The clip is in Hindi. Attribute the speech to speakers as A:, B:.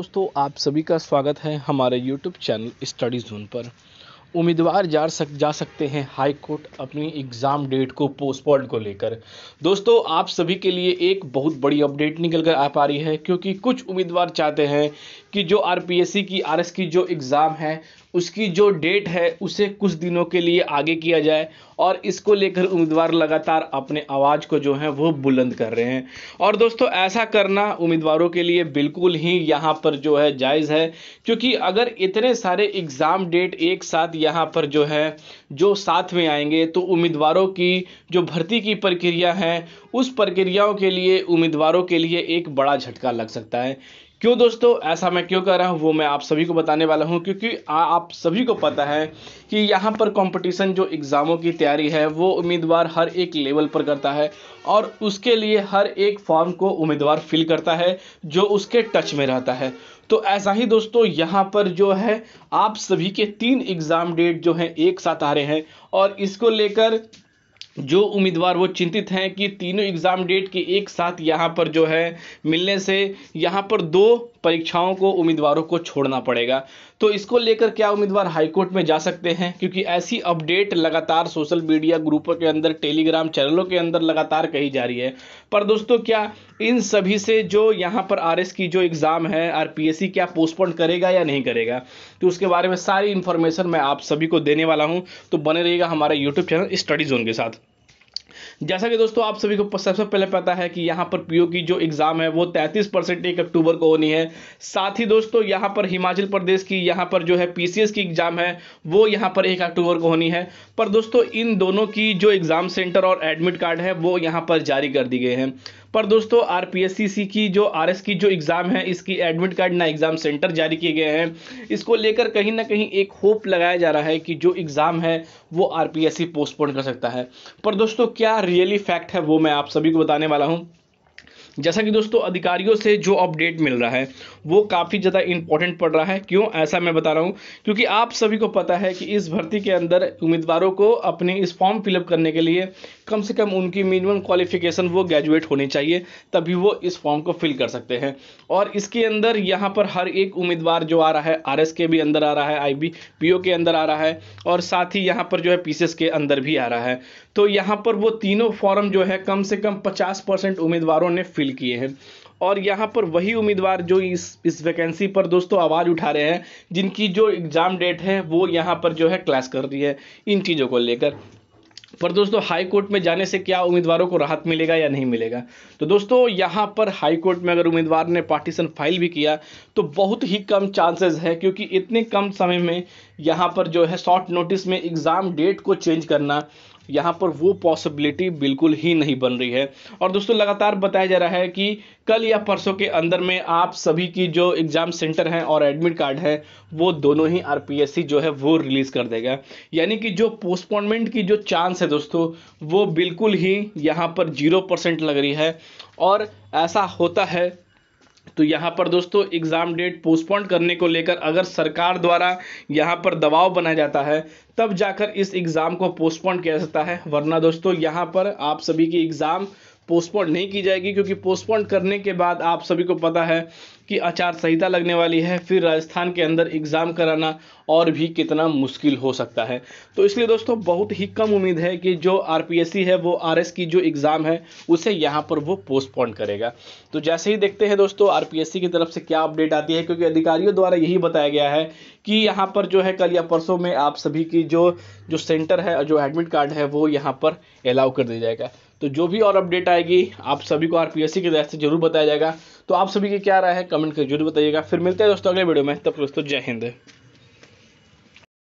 A: दोस्तों आप सभी का स्वागत है हमारे यूट्यूब चैनल स्टडी जोन पर उम्मीदवार जा सक जा सकते हैं हाई कोर्ट अपनी एग्ज़ाम डेट को पोस्टपोन को लेकर दोस्तों आप सभी के लिए एक बहुत बड़ी अपडेट निकल कर आ पा रही है क्योंकि कुछ उम्मीदवार चाहते हैं कि जो आर की आर की जो एग्ज़ाम है उसकी जो डेट है उसे कुछ दिनों के लिए आगे किया जाए और इसको लेकर उम्मीदवार लगातार अपने आवाज़ को जो है वो बुलंद कर रहे हैं और दोस्तों ऐसा करना उम्मीदवारों के लिए बिल्कुल ही यहाँ पर जो है जायज़ है क्योंकि अगर इतने सारे एग्ज़ाम डेट एक साथ यहाँ पर जो है जो साथ में आएंगे तो उम्मीदवारों की जो भर्ती की प्रक्रिया है उस प्रक्रियाओं के लिए उम्मीदवारों के लिए एक बड़ा झटका लग सकता है क्यों दोस्तों ऐसा मैं क्यों कर रहा हूँ वो मैं आप सभी को बताने वाला हूँ क्योंकि आ, आप सभी को पता है कि यहाँ पर कंपटीशन जो एग्ज़ामों की तैयारी है वो उम्मीदवार हर एक लेवल पर करता है और उसके लिए हर एक फॉर्म को उम्मीदवार फिल करता है जो उसके टच में रहता है तो ऐसा ही दोस्तों यहाँ पर जो है आप सभी के तीन एग्ज़ाम डेट जो हैं एक साथ आ रहे हैं और इसको लेकर जो उम्मीदवार वो चिंतित हैं कि तीनों एग्ज़ाम डेट के एक साथ यहाँ पर जो है मिलने से यहाँ पर दो परीक्षाओं को उम्मीदवारों को छोड़ना पड़ेगा तो इसको लेकर क्या उम्मीदवार हाईकोर्ट में जा सकते हैं क्योंकि ऐसी अपडेट लगातार सोशल मीडिया ग्रुपों के अंदर टेलीग्राम चैनलों के अंदर लगातार कही जा रही है पर दोस्तों क्या इन सभी से जो यहाँ पर आर की जो एग्ज़ाम है आर क्या पोस्टपोन करेगा या नहीं करेगा तो उसके बारे में सारी इन्फॉर्मेशन मैं आप सभी को देने वाला हूँ तो बने रहेगा हमारा यूट्यूब चैनल स्टडी जोन के साथ जैसा कि दोस्तों आप सभी को सबसे पहले पता है कि यहाँ पर पीओ की जो एग्ज़ाम है वो 33 परसेंट एक अक्टूबर को होनी है साथ ही दोस्तों यहाँ पर हिमाचल प्रदेश की यहाँ पर जो है पीसीएस की एग्ज़ाम है वो यहाँ पर एक अक्टूबर को होनी है पर दोस्तों इन दोनों की जो एग्ज़ाम सेंटर और एडमिट कार्ड है वो यहाँ पर जारी कर दी गए हैं पर दोस्तों आर की जो आर की जो एग्ज़ाम है इसकी एडमिट कार्ड ना एग्ज़ाम सेंटर जारी किए गए हैं इसको लेकर कहीं ना कहीं एक होप लगाया जा रहा है कि जो एग्ज़ाम है वो आर पोस्टपोन कर सकता है पर दोस्तों क्या रियली फैक्ट है वो मैं आप सभी को बताने वाला हूँ जैसा कि दोस्तों अधिकारियों से जो अपडेट मिल रहा है वो काफ़ी ज़्यादा इंपॉर्टेंट पड़ रहा है क्यों ऐसा मैं बता रहा हूँ क्योंकि आप सभी को पता है कि इस भर्ती के अंदर उम्मीदवारों को अपने इस फॉर्म फिलअप करने के लिए कम से कम उनकी मिनिमम क्वालिफिकेशन वो ग्रेजुएट होनी चाहिए तभी वो इस फॉर्म को फिल कर सकते हैं और इसके अंदर यहाँ पर हर एक उम्मीदवार जो आ रहा है आर के भी अंदर आ रहा है आई बी के अंदर आ रहा है और साथ ही यहाँ पर जो है पी के अंदर भी आ रहा है तो यहाँ पर वो तीनों फॉर्म जो है कम से कम पचास उम्मीदवारों ने फिल फिल किए हैं और यहाँ पर वही उम्मीदवार जो इस इस वैकेंसी पर दोस्तों आवाज़ उठा रहे हैं जिनकी जो एग्ज़ाम डेट है वो यहाँ पर जो है क्लास कर रही है इन चीज़ों को लेकर पर दोस्तों हाई कोर्ट में जाने से क्या उम्मीदवारों को राहत मिलेगा या नहीं मिलेगा तो दोस्तों यहाँ पर हाई कोर्ट में अगर उम्मीदवार ने पार्टीशन फाइल भी किया तो बहुत ही कम चांसेस है क्योंकि इतने कम समय में यहाँ पर जो है शॉर्ट नोटिस में एग्ज़ाम डेट को चेंज करना यहाँ पर वो पॉसिबिलिटी बिल्कुल ही नहीं बन रही है और दोस्तों लगातार बताया जा रहा है कि कल या परसों के अंदर में आप सभी की जो एग्ज़ाम सेंटर हैं और एडमिट कार्ड है वो दोनों ही आर जो है वो रिलीज़ कर देगा यानी कि जो पोस्टपोनमेंट की जो चांस है दोस्तों वो बिल्कुल ही यहाँ पर जीरो परसेंट लग रही है और ऐसा होता है तो यहाँ पर दोस्तों एग्ज़ाम डेट पोस्टपोन करने को लेकर अगर सरकार द्वारा यहाँ पर दबाव बनाया जाता है तब जाकर इस एग्ज़ाम को पोस्टपोन किया जाता है वरना दोस्तों यहाँ पर आप सभी की एग्ज़ाम पोस्टपोन नहीं की जाएगी क्योंकि पोस्टपोन करने के बाद आप सभी को पता है कि आचार संहिता लगने वाली है फिर राजस्थान के अंदर एग्ज़ाम कराना और भी कितना मुश्किल हो सकता है तो इसलिए दोस्तों बहुत ही कम उम्मीद है कि जो आर है वो आर की जो एग्ज़ाम है उसे यहाँ पर वो पोस्टपोन करेगा तो जैसे ही देखते हैं दोस्तों आर की तरफ से क्या अपडेट आती है क्योंकि अधिकारियों द्वारा यही बताया गया है कि यहाँ पर जो है कल या परसों में आप सभी की जो जो सेंटर है जो एडमिट कार्ड है वो यहाँ पर अलाउ कर दिया जाएगा तो जो भी और अपडेट आएगी आप सभी को आर की तरफ से ज़रूर बताया जाएगा तो आप सभी की क्या राय है कमेंट करके जरूर बताइएगा फिर मिलते हैं दोस्तों अगले वीडियो में तब दोस्तों जय हिंद